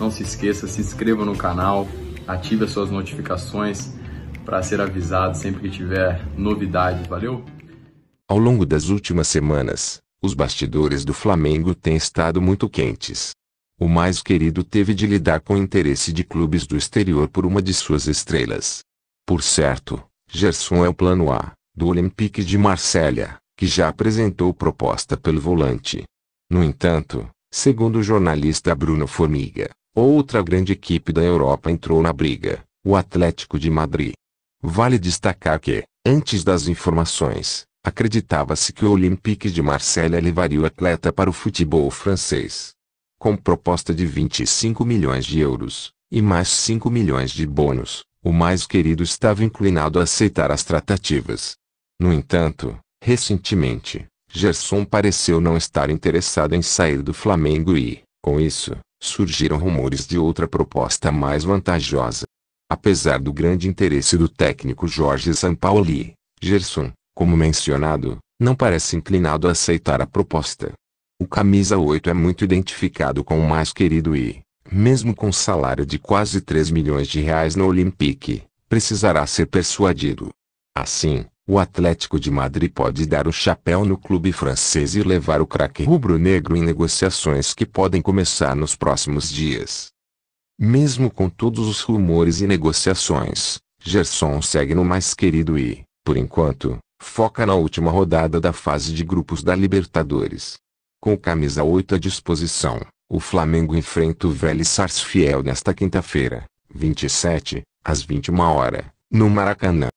Não se esqueça, se inscreva no canal, ative as suas notificações para ser avisado sempre que tiver novidade, valeu? Ao longo das últimas semanas, os bastidores do Flamengo têm estado muito quentes. O mais querido teve de lidar com o interesse de clubes do exterior por uma de suas estrelas. Por certo, Gerson é o plano A, do Olympique de Marselha, que já apresentou proposta pelo volante. No entanto, Segundo o jornalista Bruno Formiga, outra grande equipe da Europa entrou na briga, o Atlético de Madrid. Vale destacar que, antes das informações, acreditava-se que o Olympique de Marselha levaria o atleta para o futebol francês. Com proposta de 25 milhões de euros, e mais 5 milhões de bônus, o mais querido estava inclinado a aceitar as tratativas. No entanto, recentemente, Gerson pareceu não estar interessado em sair do Flamengo e, com isso, surgiram rumores de outra proposta mais vantajosa. Apesar do grande interesse do técnico Jorge Sampaoli, Gerson, como mencionado, não parece inclinado a aceitar a proposta. O camisa 8 é muito identificado com o mais querido e, mesmo com salário de quase 3 milhões de reais no Olympique, precisará ser persuadido. Assim, o Atlético de Madrid pode dar o chapéu no clube francês e levar o craque rubro-negro em negociações que podem começar nos próximos dias. Mesmo com todos os rumores e negociações, Gerson segue no mais querido e, por enquanto, foca na última rodada da fase de grupos da Libertadores. Com camisa 8 à disposição, o Flamengo enfrenta o Vélez Sarsfiel nesta quinta-feira, 27, às 21 horas, no Maracanã.